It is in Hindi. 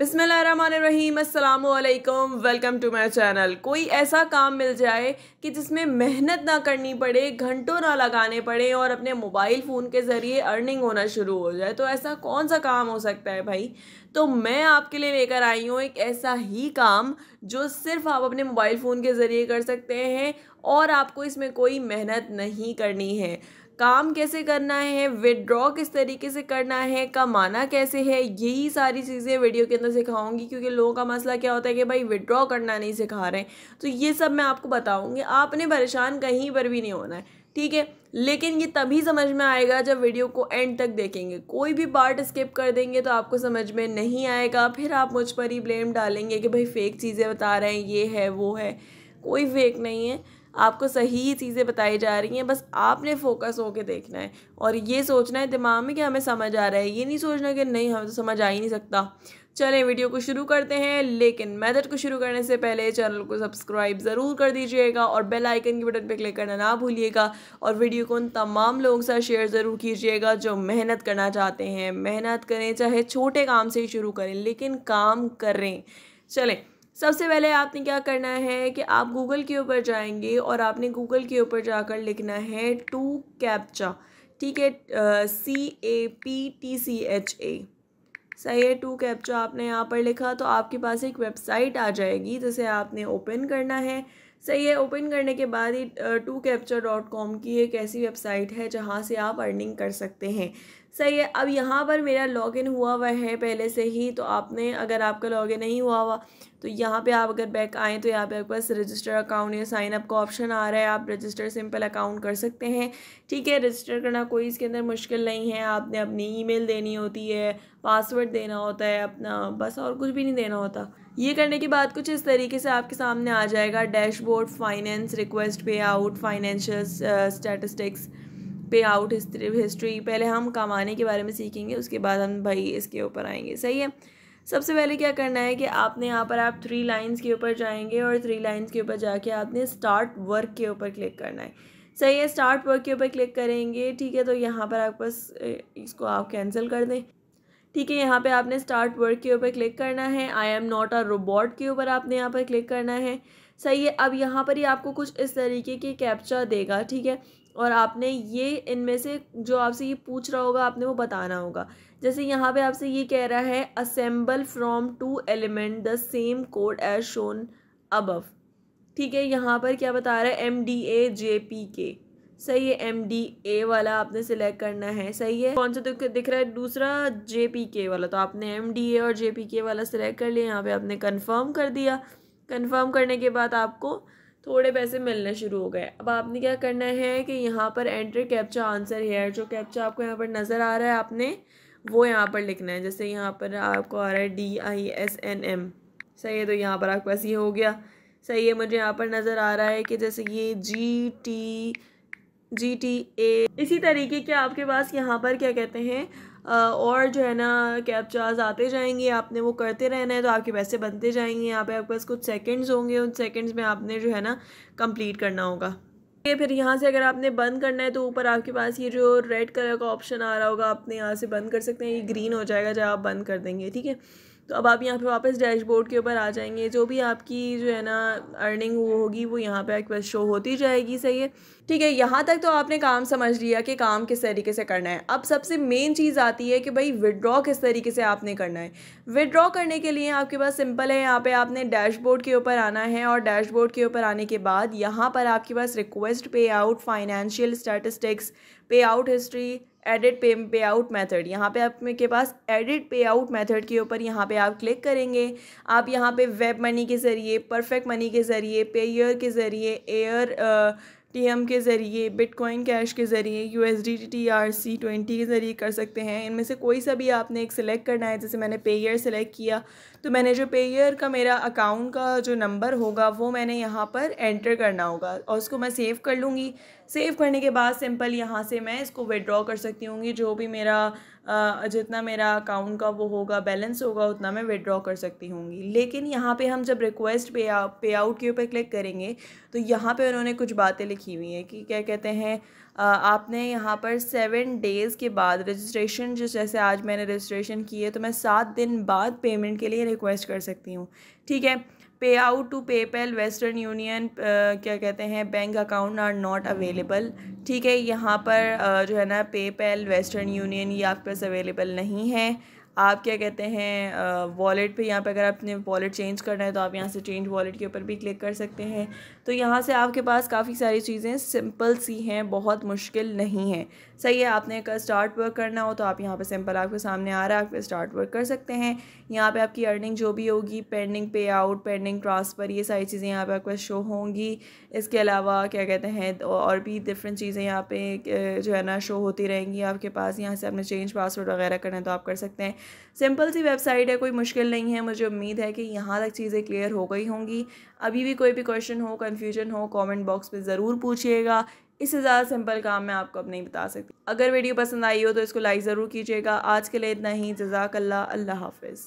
बिसमीम् वेलकम टू माई चैनल कोई ऐसा काम मिल जाए कि जिसमें मेहनत ना करनी पड़े घंटों ना लगाने पड़े और अपने मोबाइल फ़ोन के ज़रिए अर्निंग होना शुरू हो जाए तो ऐसा कौन सा काम हो सकता है भाई तो मैं आपके लिए लेकर आई हूँ एक ऐसा ही काम जो सिर्फ आप अपने मोबाइल फ़ोन के ज़रिए कर सकते हैं और आपको इसमें कोई मेहनत नहीं करनी है काम कैसे करना है विड्रॉ किस तरीके से करना है कमाना कैसे है यही सारी चीज़ें वीडियो के अंदर सिखाऊंगी क्योंकि लोगों का मसला क्या होता है कि भाई विड्रॉ करना नहीं सिखा रहे तो ये सब मैं आपको बताऊंगी आपने परेशान कहीं पर भी नहीं होना है ठीक है लेकिन ये तभी समझ में आएगा जब वीडियो को एंड तक देखेंगे कोई भी पार्ट स्किप कर देंगे तो आपको समझ में नहीं आएगा फिर आप मुझ पर ही ब्लेम डालेंगे कि भाई फेक चीज़ें बता रहे हैं ये है वो है कोई फेक नहीं है आपको सही चीज़ें बताई जा रही हैं बस आपने फोकस होकर देखना है और ये सोचना है दिमाग में कि हमें समझ आ रहा है ये नहीं सोचना कि नहीं हमें तो समझ आ ही नहीं सकता चलें वीडियो को शुरू करते हैं लेकिन मेथड को शुरू करने से पहले चैनल को सब्सक्राइब ज़रूर कर दीजिएगा और बेल आइकन के बटन पर क्लिक करना ना भूलिएगा और वीडियो को उन तमाम लोगों से शेयर ज़रूर कीजिएगा जो मेहनत करना चाहते हैं मेहनत करें चाहे छोटे काम से ही शुरू करें लेकिन काम करें चलें सबसे पहले आपने क्या करना है कि आप गूगल के ऊपर जाएंगे और आपने गूगल के ऊपर जाकर लिखना है टू कैप्चा ठीक है C A P T C H A सही है टू कैप्चा आपने यहाँ पर लिखा तो आपके पास एक वेबसाइट आ जाएगी जिसे आपने ओपन करना है सही है ओपन करने के बाद ही टू कैप्चर डॉट कॉम की एक ऐसी वेबसाइट है जहाँ से आप अर्निंग कर सकते हैं सही है अब यहाँ पर मेरा लॉगिन हुआ हुआ है पहले से ही तो आपने अगर आपका लॉगिन नहीं हुआ हुआ तो यहाँ पे आप अगर बैक आएँ तो यहाँ पे आपके पास रजिस्टर अकाउंट या साइन अप का ऑप्शन आ रहा है आप रजिस्टर सिंपल अकाउंट कर सकते हैं ठीक है रजिस्टर करना कोई इसके अंदर मुश्किल नहीं है आपने अपनी ई देनी होती है पासवर्ड देना होता है अपना बस और कुछ भी नहीं देना होता ये करने के बाद कुछ इस तरीके से आपके सामने आ जाएगा dashboard finance request pay out financial statistics pay out history history पहले हम कमाने के बारे में सीखेंगे उसके बाद हम भाई इसके ऊपर आएंगे सही है सबसे पहले क्या करना है कि आपने यहाँ पर आप थ्री लाइंस के ऊपर जाएंगे और थ्री लाइंस के ऊपर जाके आपने स्टार्ट वर्क के ऊपर क्लिक करना है सही है स्टार्ट वर्क के ऊपर क्लिक करेंगे ठीक है तो यहाँ पर आप बस इसको आप कैंसिल कर दें ठीक है यहाँ पे आपने स्टार्ट वर्क के ऊपर क्लिक करना है I am not a robot के ऊपर आपने यहाँ पर क्लिक करना है सही है अब यहाँ पर ही आपको कुछ इस तरीके के कैप्चा देगा ठीक है और आपने ये इनमें से जो आपसे ये पूछ रहा होगा आपने वो बताना होगा जैसे यहाँ पे आपसे ये कह रहा है assemble from two element the same code as shown above ठीक है यहाँ पर क्या बता रहा है M D A J P K सही है एम डी ए वाला आपने सिलेक्ट करना है सही है कौन सा दिख, दिख रहा है दूसरा जे पी के वाला तो आपने एम डी ए और जे पी के वाला सिलेक्ट कर लिया यहाँ पे आपने कन्फर्म कर दिया कंफर्म करने के बाद आपको थोड़े पैसे मिलने शुरू हो गए अब आपने क्या करना है कि यहाँ पर एंट्री कैप्चा आंसर हेयर जो कैप्चा आपको यहाँ पर नज़र आ रहा है आपने वो यहाँ पर लिखना है जैसे यहाँ पर आपको आ रहा है D I S N M सही है तो यहाँ पर आपके पास ये हो गया सही है मुझे यहाँ पर नज़र आ रहा है कि जैसे ये G T G T A इसी तरीके के आपके पास यहाँ पर क्या कहते हैं और जो है ना चार्ज आते जाएंगे आपने वो करते रहना है तो आपके पैसे बनते जाएंगे यहाँ पे आपके पास कुछ सेकंड्स होंगे उन सेकंड्स में आपने जो है ना कंप्लीट करना होगा फिर यहाँ से अगर आपने बंद करना है तो ऊपर आपके पास ये जो रेड कलर का ऑप्शन आ रहा होगा आपने यहाँ से बंद कर सकते हैं ये ग्रीन हो जाएगा जब आप बंद कर देंगे ठीक है तो अब आप यहाँ पे वापस डैशबोर्ड के ऊपर आ जाएंगे जो भी आपकी जो है ना अर्निंग वो होगी वो यहाँ पे रिक्वेस्ट शो होती जाएगी सही है ठीक है यहाँ तक तो आपने काम समझ लिया कि काम किस तरीके से करना है अब सबसे मेन चीज़ आती है कि भाई विड्रॉ किस तरीके से आपने करना है विड्रॉ करने के लिए आपके पास सिंपल है यहाँ पे आपने डैशबोर्ड के ऊपर आना है और डैशबोर्ड के ऊपर आने के बाद यहाँ पर आपके पास request pay out financial statistics pay out history edit pay pay out method यहाँ पर आपके पास एडिट पे आउट मैथड के ऊपर यहाँ पे आप क्लिक करेंगे आप यहाँ पे वेब मनी के ज़रिए परफेक्ट मनी के ज़रिए पेयर के ज़रिए एयर टी एम के ज़रिए बिटकॉइन कैश के ज़रिए U S D T R C twenty के ज़रिए कर सकते हैं इनमें से कोई सा भी आपने एक सिलेक्ट करना है जैसे मैंने पेयर सेलेक्ट किया तो मैंने जो पेयर का मेरा अकाउंट का जो नंबर होगा वो मैंने यहाँ पर एंटर करना होगा और उसको मैं सेव कर लूँगी सेव करने के बाद सिंपल यहाँ से मैं इसको विड्रॉ कर सकती हूँ जो भी मेरा जितना मेरा अकाउंट का वो होगा बैलेंस होगा उतना मैं विड्रॉ कर सकती हूँ लेकिन यहाँ पे हम जब रिक्वेस्ट पे आ, पे आउट के ऊपर क्लिक करेंगे तो यहाँ पे उन्होंने कुछ बातें लिखी हुई हैं कि क्या कहते हैं आपने यहाँ पर सेवन डेज़ के बाद रजिस्ट्रेशन जिस जैसे आज मैंने रजिस्ट्रेशन की है तो मैं सात दिन बाद पेमेंट के लिए रिक्वेस्ट कर सकती हूँ ठीक है pay out to PayPal Western Union क्या कहते हैं bank account are not available ठीक है यहाँ पर uh, जो है ना पेपैल वेस्टर्न यूनियन ये आपके पास अवेलेबल नहीं है आप क्या कहते हैं वॉलेट पे यहाँ पे अगर आपने वॉलेट चेंज करना है तो आप यहाँ से चेंज वॉलेट के ऊपर भी क्लिक कर सकते हैं तो यहाँ से आपके पास काफ़ी सारी चीज़ें सिंपल सी हैं बहुत मुश्किल नहीं है सही है आपने अगर स्टार्ट वर्क करना हो तो आप यहाँ पर सिंपल आपके सामने आ रहा है आप स्टार्ट वर्क कर सकते हैं यहाँ पर आपकी अर्निंग जो भी होगी पेंडिंग पे आउट पेंडिंग ट्रांसफ़र ये सारी चीज़ें यहाँ पर आपके शो होंगी इसके अलावा क्या कहते हैं तो और भी डिफरेंट चीज़ें यहाँ पे जो है ना शो होती रहेंगी आपके पास यहाँ से आपने चेंज पासवर्ड वगैरह करना है तो आप कर सकते हैं सिंपल सी वेबसाइट है कोई मुश्किल नहीं है मुझे उम्मीद है कि यहाँ तक चीज़ें क्लियर हो गई होंगी अभी भी कोई भी क्वेश्चन हो कन्फ्यूजन हो कॉमेंट बॉक्स में ज़रूर पूछिएगा इससे ज़्यादा सिंपल काम मैं आपको अब नहीं बता सकती अगर वीडियो पसंद आई हो तो इसको लाइक ज़रूर कीजिएगा आज के लिए इतना ही जजाकल्ला अल्लाह हाफिज़